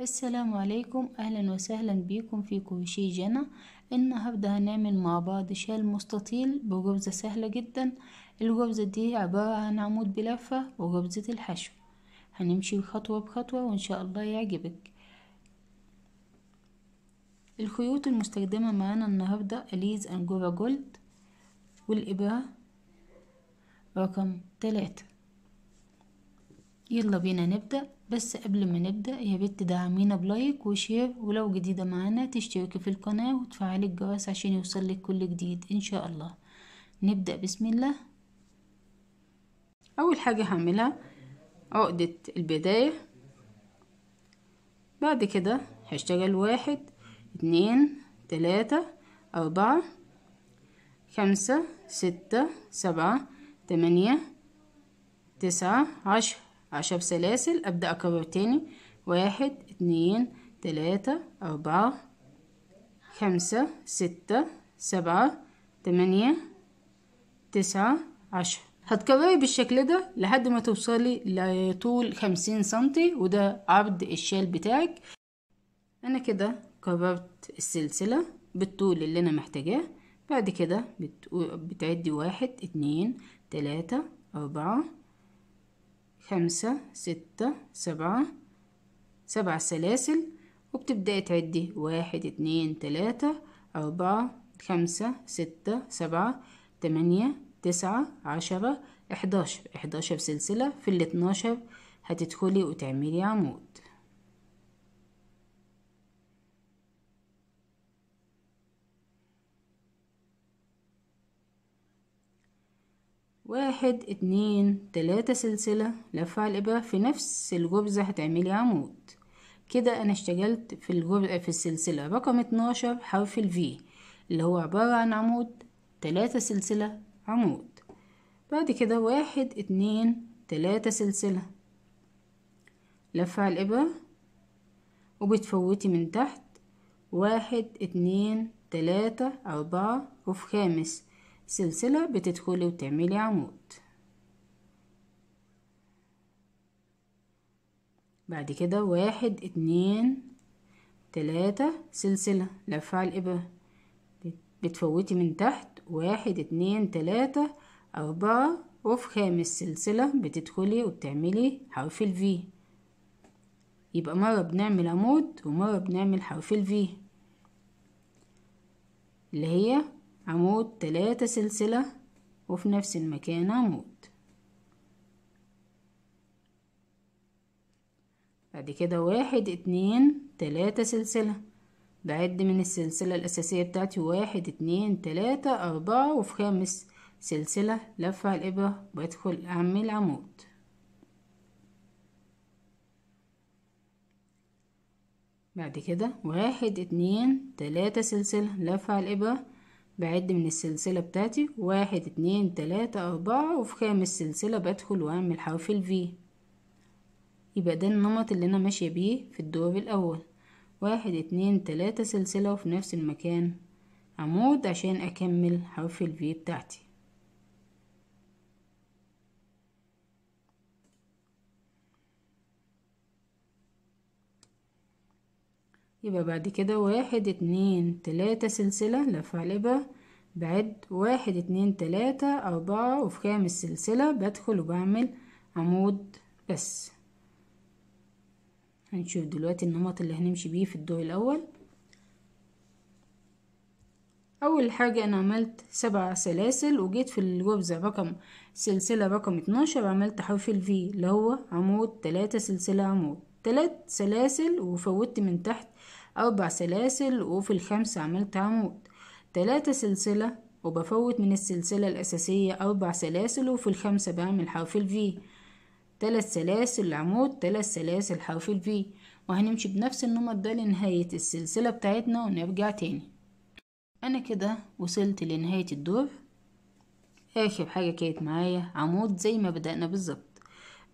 السلام عليكم اهلا وسهلا بيكم في كوشي جنى النهارده هنعمل مع بعض شال مستطيل بجبزه سهله جدا الجبزه دي عباره عن عمود بلفه وجبزه الحشو هنمشي خطوه بخطوه وان شاء الله يعجبك الخيوط المستخدمه معانا النهارده اليز انجورا جولد والابره رقم تلاتة يلا بينا نبدأ بس قبل ما نبدأ يا بت دعمينا بلايك وشير ولو جديدة معانا تشتركي في القناة وتفعلي الجرس عشان يوصلك كل جديد إن شاء الله نبدأ بسم الله أول حاجة هعملها عقدة البداية بعد كده هشتغل واحد اتنين تلاتة أربعة خمسة ستة سبعة تمانية تسعة عشر عشر سلاسل أبدأ أكرر تاني واحد اتنين تلاتة أربعة خمسة ستة سبعة تمانية تسعة عشر هتكرري بالشكل ده لحد ما توصلي لطول خمسين سنتي وده عرض الشال بتاعك أنا كده كررت السلسلة بالطول اللي أنا محتاجاه بعد كده بتعدي واحد اتنين تلاتة أربعة خمسة ستة سبعة سبع سلاسل وبتبدأي تعدي واحد اتنين تلاتة أربعة خمسة ستة سبعة تمانية تسعة عشرة احداشر احداشر سلسلة في الاتناشر هتدخلي وتعملي عمود واحد اتنين تلاتة سلسلة لفة على الإبرة في نفس الجبزة هتعملي عمود كده أنا اشتغلت في الجبزة في السلسلة رقم اتناشر حرف الفي اللي هو عبارة عن عمود تلاتة سلسلة عمود بعد كده واحد اتنين تلاتة سلسلة لفة على الإبرة وبتفوتي من تحت واحد اتنين تلاتة أربعة وفي خامس سلسلة بتدخلي وتعملي عمود بعد كده واحد اتنين تلاتة سلسلة لفة على الإبرة بتفوتي من تحت واحد اتنين تلاتة أربعة وفي خامس سلسلة بتدخلي وبتعملي حرف ال الفي يبقى مرة بنعمل عمود ومرة بنعمل حرف ال الفي اللي هي عمود تلاتة سلسلة وفي نفس المكان عمود بعد كده واحد اتنين تلاتة سلسلة بعد من السلسلة الأساسية بتاعتي واحد اتنين تلاتة أربعة وفي خامس سلسلة لف على الإبرة بدخل أعمل عمود بعد كده واحد اتنين تلاتة سلسلة لف على الإبرة بعد من السلسلة بتاعتي واحد اتنين تلاتة أربعة وفي خامس سلسلة بدخل وأعمل حرف ال الفي يبقى ده النمط اللي أنا ماشية بيه في الدور الأول واحد اتنين تلاتة سلسلة وفي نفس المكان عمود عشان أكمل حرف ال الفي بتاعتي يبقى بعد كده واحد اتنين تلاتة سلسلة لف علبة بعد واحد اتنين تلاتة أربعة وفي خامس سلسلة بدخل وبعمل عمود بس هنشوف دلوقتي النمط اللي هنمشي بيه في الدور الأول أول حاجة أنا عملت سبع سلاسل وجيت في الجبزة رقم سلسلة رقم اتناشر عملت حرف الفي اللي هو عمود تلاتة سلسلة عمود تلات سلاسل وفوتت من تحت أربع سلاسل وفي الخمسة عملت عمود تلاتة سلسلة وبفوت من السلسلة الأساسية أربع سلاسل وفي الخمسة بعمل حرف الفي تلات سلاسل عمود تلات سلاسل حرف الفي وهنمشي بنفس النمط ده لنهاية السلسلة بتاعتنا ونرجع تاني أنا كده وصلت لنهاية الدور آخر حاجة كانت معايا عمود زي ما بدأنا بالظبط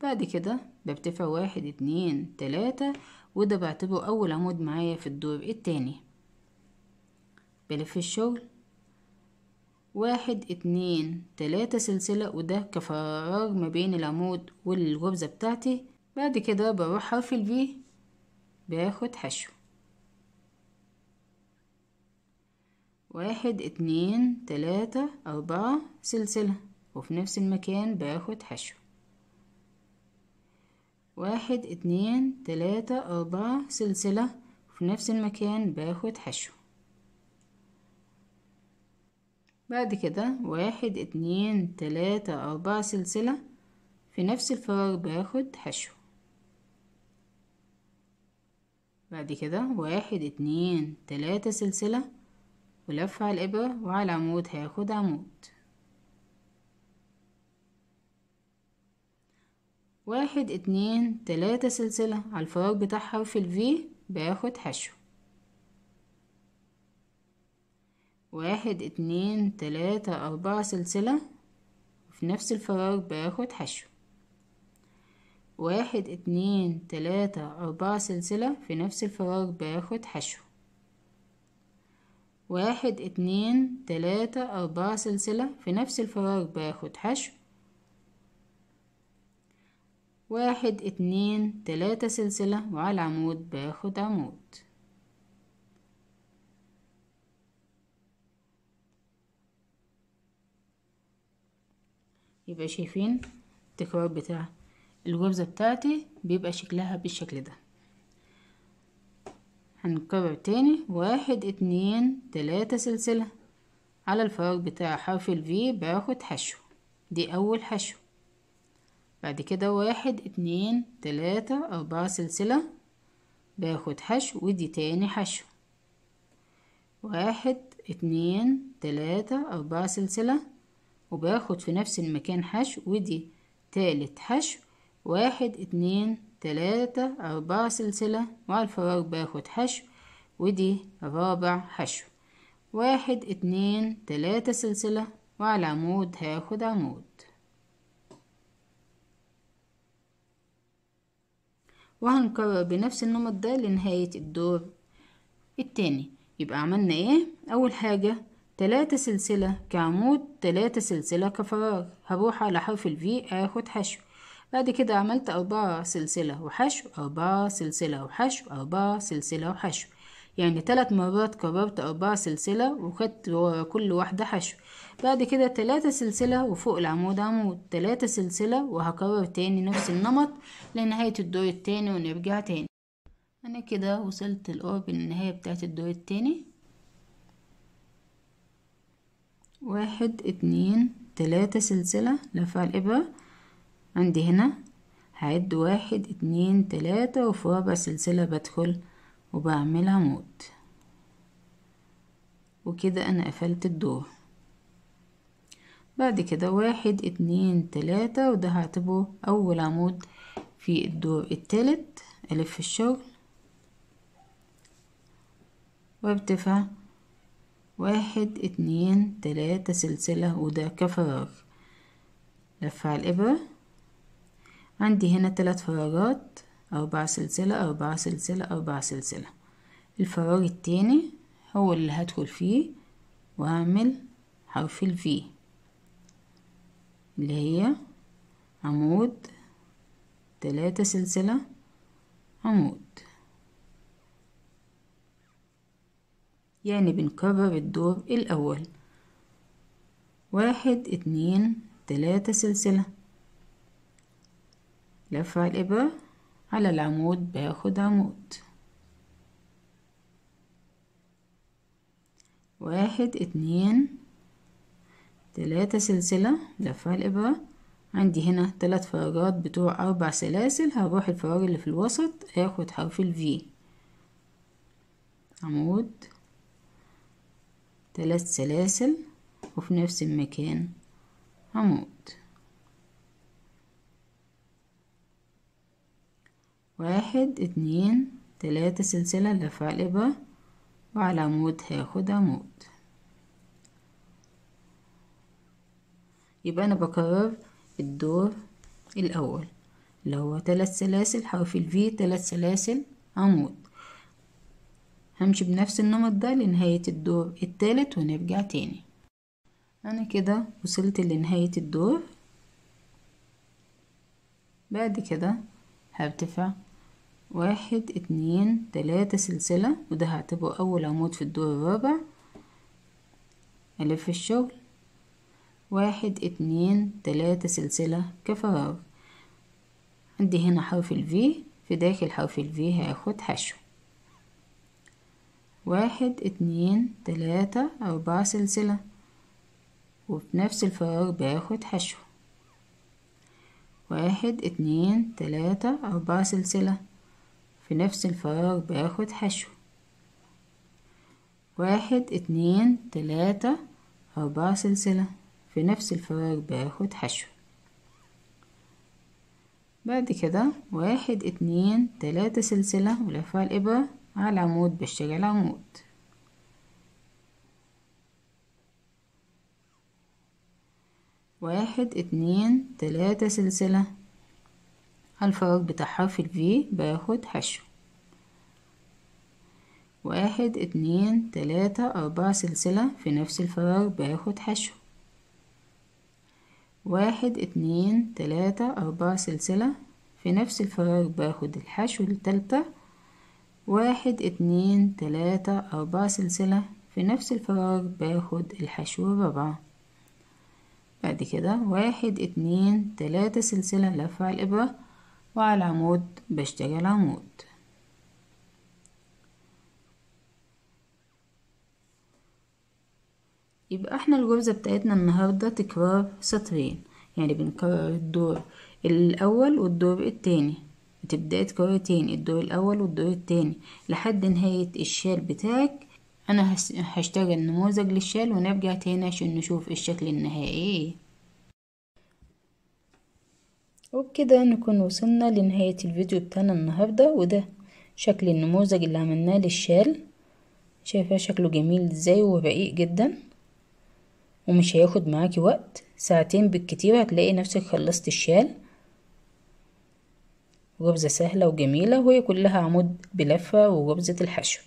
بعد كده برتفع واحد اتنين تلاتة وده بعتبره أول عمود معايا في الدور التاني بلف الشغل واحد اتنين تلاتة سلسلة وده كفراغ ما بين العمود والغرزة بتاعتي بعد كده بروح حرف البي باخد حشو واحد اتنين تلاتة أربعة سلسلة وفي نفس المكان باخد حشو واحد اتنين تلاتة أربعة سلسلة في نفس المكان باخد حشو بعد كده واحد اتنين تلاتة أربعة سلسلة في نفس الفراغ باخد حشو بعد كده واحد اتنين تلاتة سلسلة ولف على الإبرة وعلى العمود هاخد عمود واحد اتنين تلاتة سلسلة على الفراغ بتاع حرف الفي باخد حشو واحد اتنين تلاتة أربعة سلسلة في نفس الفراغ باخد حشو واحد اتنين تلاتة أربعة سلسلة في نفس الفراغ باخد حشو واحد اتنين تلاتة أربعة سلسلة في نفس الفراغ باخد حشو واحد اتنين تلاتة سلسلة وعلى العمود باخد عمود يبقى شايفين التكرار بتاع الغرزة بتاعتي بيبقى شكلها بالشكل ده هنكرر تاني واحد اتنين تلاتة سلسلة على الفراغ بتاع حرف الفي باخد حشو دي اول حشو بعد كده واحد اتنين تلاتة أربعة سلسلة باخد حشو ودي تاني حشو واحد اتنين تلاتة أربعة سلسلة وباخد في نفس المكان حشو ودي تالت حشو واحد اتنين تلاتة أربعة سلسلة وعلى الفراغ باخد حشو ودي رابع حشو واحد اتنين تلاتة سلسلة وعلى عمود هاخد عمود وهنكرر بنفس النمط ده لنهاية الدور التاني يبقى عملنا ايه اول حاجة تلاتة سلسلة كعمود تلاتة سلسلة كفراغ هروح على حرف ال V اخد حشو بعد كده عملت أربعة سلسلة وحشو أربعة سلسلة وحشو أربعة سلسلة وحشو يعني ثلاث مرات كررت أربعة سلسلة وخدت ورا كل واحدة حشو بعد كده تلاتة سلسلة وفوق العمود عمود تلاتة سلسلة وهكرر تاني نفس النمط لنهاية الدور التاني ونرجع تاني أنا كده وصلت لقرب النهاية بتاعت الدور التاني واحد اتنين تلاتة سلسلة لفع الإبرة عندي هنا هعد واحد اتنين تلاتة وفي رابع سلسلة بدخل وبعملها موت وكده انا قفلت الدور بعد كده واحد اتنين تلاتة وده هعتبره اول عمود في الدور التالت الف الشغل وارتفع واحد اتنين تلاتة سلسلة وده كفراغ لف على الابرة عندي هنا تلات فراغات أربعة سلسلة أربعة سلسلة أربعة سلسلة الفراغ التاني هو اللي هدخل فيه وهعمل حرف ال الفي اللي هي عمود تلاتة سلسلة عمود يعني بنكرر الدور الأول واحد اتنين تلاتة سلسلة لفع الإبرة على العمود باخد عمود واحد اتنين تلاتة سلسلة لفة الإبرة عندي هنا تلات فراغات بتوع أربع سلاسل هروح الفراغ اللي في الوسط هاخد حرف ال الفي عمود تلات سلاسل وفي نفس المكان عمود واحد اتنين تلاتة سلسلة لفالبة وعلى عمود هاخد عمود يبقى أنا بكرر الدور الأول اللي هو تلات سلاسل حرف ال الفي تلات سلاسل عمود همشي بنفس النمط ده لنهاية الدور التالت ونرجع تاني أنا كده وصلت لنهاية الدور بعد كده هرتفع واحد اتنين تلاتة سلسلة وده هعتبره أول عمود في الدور الرابع ألف الشغل واحد اتنين تلاتة سلسلة كفراغ عندي هنا حرف الفي في داخل حرف الفي هاخد حشو واحد اتنين تلاتة أربعة سلسلة وفي نفس الفراغ باخد حشو واحد اتنين تلاتة أربعة سلسلة في نفس الفراغ باخد حشو واحد اتنين تلاتة أربعة سلسلة في نفس الفراغ باخد حشو بعد كده واحد اتنين تلاتة سلسلة ولفها الإبرة على العمود بشتري العمود واحد اتنين تلاتة سلسلة الفراغ بتاع حرف الفي باخد حشو واحد اتنين تلاتة أربعة سلسلة في نفس الفراغ باخد حشو واحد اتنين تلاتة أربعة سلسلة في نفس الفراغ باخد الحشو التالتة واحد اتنين تلاتة أربعة سلسلة في نفس الفراغ باخد الحشو الرابعة بعد كده واحد اتنين تلاتة سلسلة لفع على الإبرة وعلى عمود بشتغل عمود يبقى احنا الغرزة بتاعتنا النهاردة تكرار سطرين يعني بنكرر الدور الأول والدور التاني بتبدأ تكرر تاني الدور الأول والدور التاني لحد نهاية الشال بتاعك أنا هشتغل نموذج للشال ونرجع تاني عشان نشوف الشكل النهائي ايه وبكده نكون وصلنا لنهاية الفيديو بتاعنا النهاردة وده شكل النموذج اللي عملناه للشال شايفاه شكله جميل ازاي ورقيق جدا ومش هياخد معاكي وقت ساعتين بالكتير هتلاقي نفسك خلصت الشال غرزة سهلة وجميلة وهي كلها عمود بلفة وغرزة الحشو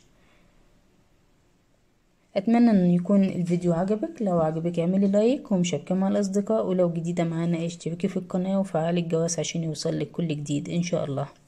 اتمنى ان يكون الفيديو عجبك لو عجبك اعملي لايك ومشاركه مع الاصدقاء ولو جديده معانا اشتركي في القناه وفعلي الجواز عشان يوصل لك كل جديد ان شاء الله